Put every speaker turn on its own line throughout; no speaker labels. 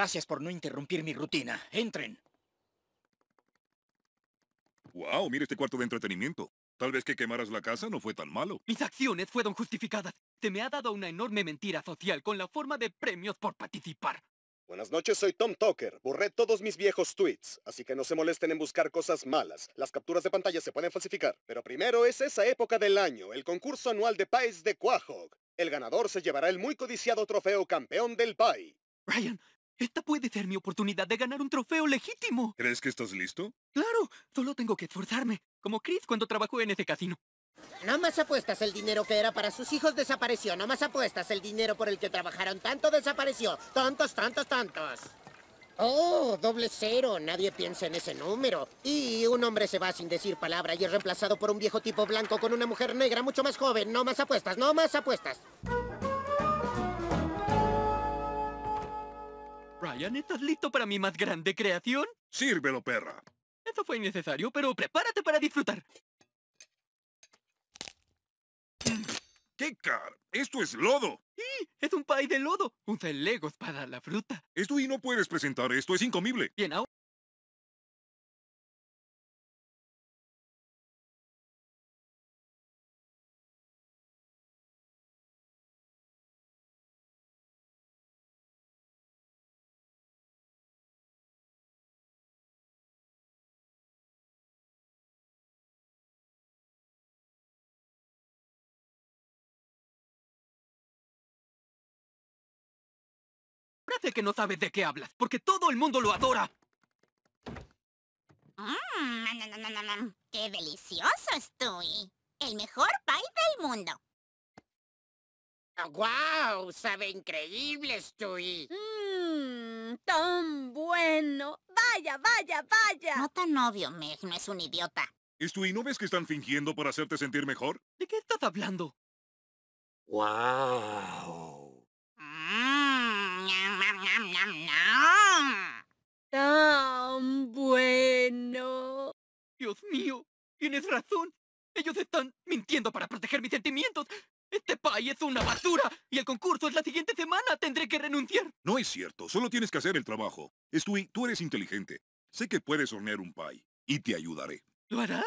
Gracias por no interrumpir mi rutina. Entren.
Wow, mira este cuarto de entretenimiento. Tal vez que quemaras la casa no fue tan malo.
Mis acciones fueron justificadas. Se me ha dado una enorme mentira social con la forma de premios por participar. Buenas noches, soy Tom Tucker. Borré todos mis viejos tweets, así que no se molesten en buscar cosas malas. Las capturas de pantalla se pueden falsificar. Pero primero es esa época del año, el concurso anual de Pies de Quahog. El ganador se llevará el muy codiciado trofeo campeón del pie. Ryan, esta puede ser mi oportunidad de ganar un trofeo legítimo. ¿Crees que estás listo? Claro, solo tengo que esforzarme, como Chris cuando trabajó en ese casino. No más apuestas, el dinero que era para sus hijos desapareció. No más apuestas, el dinero por el que trabajaron tanto desapareció. Tontos, tantos, tantos. Oh, doble cero. Nadie piensa en ese número. Y un hombre se va sin decir palabra y es reemplazado por un viejo tipo blanco con una mujer negra mucho más joven. No más apuestas, no más apuestas. Ryan, ¿estás listo para mi más grande creación? Sírvelo, perra. Eso fue innecesario, pero prepárate para disfrutar. ¡Qué
car! ¡Esto es lodo! ¡Sí! ¡Es un pay de lodo! Usa el Legos para la fruta. Esto y no puedes presentar esto, es incomible. Bien, ahora...
que no sabes de qué hablas, porque todo el mundo lo adora. Mm, ¡Qué delicioso estoy! El mejor pie del mundo. ¡Guau! Wow, ¡Sabe increíble, Stewie! Mmm, tan bueno. Vaya, vaya, vaya. No tan obvio, Meg, no es un idiota.
Stewie, ¿no ves que están fingiendo para hacerte sentir mejor? ¿De qué
estás hablando?
¡Guau! Wow.
tienes razón. Ellos están mintiendo para proteger mis sentimientos. Este pie es una basura y el concurso es la siguiente semana. Tendré que renunciar.
No es cierto. Solo tienes que hacer el trabajo. Stewie, tú eres inteligente. Sé que puedes hornear un pie y te ayudaré.
¿Lo harás?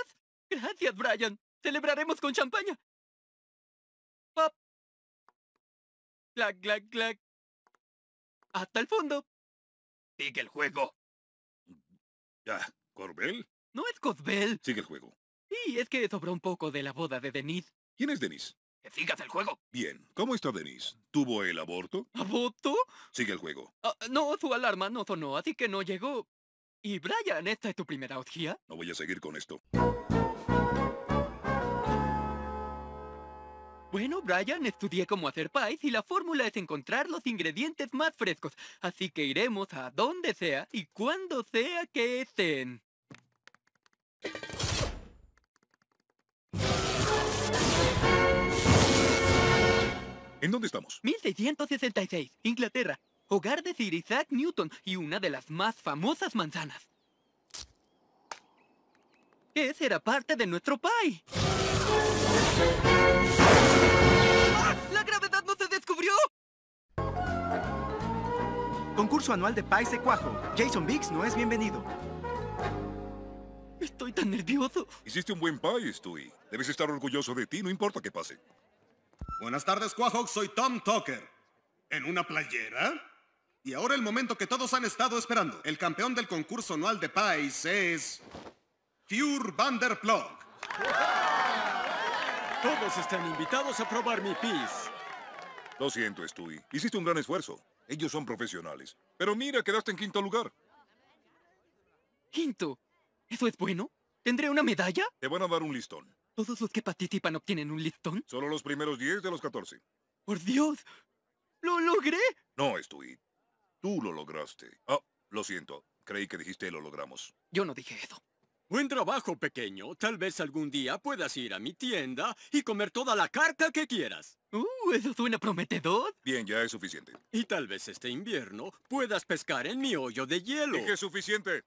Gracias, Brian. Celebraremos con champaña. la Clac, clac, Hasta el fondo. Sigue el juego. ¿Ya? ¿Corbel? No es Cosbel. Sigue el juego. Sí, es que sobró un poco de la boda de Denise. ¿Quién es Denise? Que sigas el juego.
Bien, ¿cómo está Denise? ¿Tuvo el aborto? ¿Aborto? Sigue el juego.
Ah, no, su alarma no sonó, así que no llegó. Y Brian, ¿esta es tu primera odia?
No voy a seguir con esto.
Bueno, Brian, estudié cómo hacer pies y la fórmula es encontrar los ingredientes más frescos. Así que iremos a donde sea y cuando sea que estén. ¿En dónde estamos? 1666, Inglaterra. Hogar de Sir Isaac Newton y una de las más famosas manzanas. Ese era parte de nuestro pie. ¡Ah! ¡La gravedad no se descubrió! Concurso anual de
de cuajo. Jason Biggs no es bienvenido. Estoy tan nervioso. Hiciste un buen pie, Stewie. Debes estar orgulloso de ti, no importa qué pase. Buenas tardes, Quahog. Soy Tom Tucker. ¿En una playera? Y ahora el momento que
todos han estado esperando. El campeón del concurso anual de Pais es... pure
van Todos están invitados a probar mi pis. Lo siento, Stewie. Hiciste un gran esfuerzo. Ellos son profesionales. Pero mira, quedaste en quinto lugar. ¿Quinto? ¿Eso es bueno? ¿Tendré una medalla? Te van a dar un listón. ¿Todos los que participan obtienen un listón? Solo los primeros 10 de los 14.
¡Por Dios! ¡Lo logré!
No, estoy. Tú lo lograste. Ah, lo siento. Creí que dijiste lo logramos.
Yo no dije eso. Buen trabajo, pequeño. Tal vez algún día puedas ir a mi tienda y comer toda la carta que quieras. ¡Uh! ¿Eso suena prometedor? Bien, ya es suficiente. Y tal vez este invierno puedas pescar
en mi hoyo de hielo. ¡Dije suficiente!